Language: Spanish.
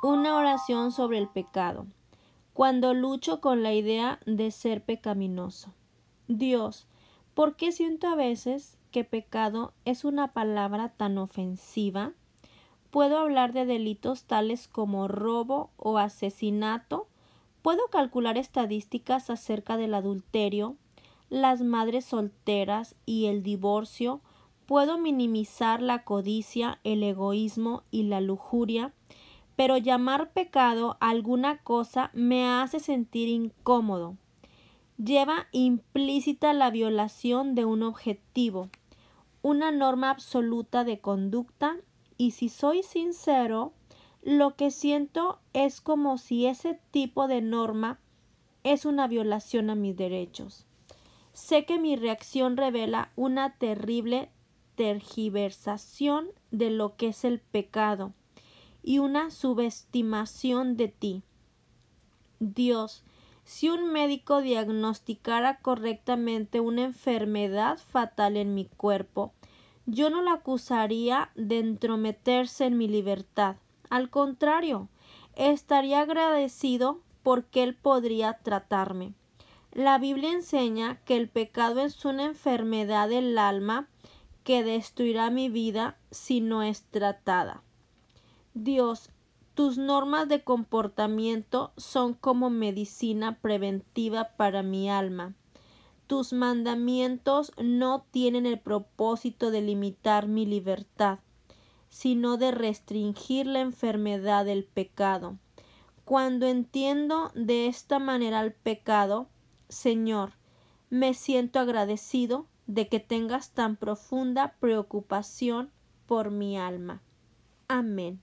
Una oración sobre el pecado. Cuando lucho con la idea de ser pecaminoso. Dios, ¿por qué siento a veces que pecado es una palabra tan ofensiva? Puedo hablar de delitos tales como robo o asesinato. Puedo calcular estadísticas acerca del adulterio, las madres solteras y el divorcio. Puedo minimizar la codicia, el egoísmo y la lujuria pero llamar pecado a alguna cosa me hace sentir incómodo. Lleva implícita la violación de un objetivo, una norma absoluta de conducta y si soy sincero, lo que siento es como si ese tipo de norma es una violación a mis derechos. Sé que mi reacción revela una terrible tergiversación de lo que es el pecado y una subestimación de ti. Dios, si un médico diagnosticara correctamente una enfermedad fatal en mi cuerpo, yo no la acusaría de entrometerse en mi libertad. Al contrario, estaría agradecido porque él podría tratarme. La Biblia enseña que el pecado es una enfermedad del alma que destruirá mi vida si no es tratada. Dios, tus normas de comportamiento son como medicina preventiva para mi alma. Tus mandamientos no tienen el propósito de limitar mi libertad, sino de restringir la enfermedad del pecado. Cuando entiendo de esta manera el pecado, Señor, me siento agradecido de que tengas tan profunda preocupación por mi alma. Amén.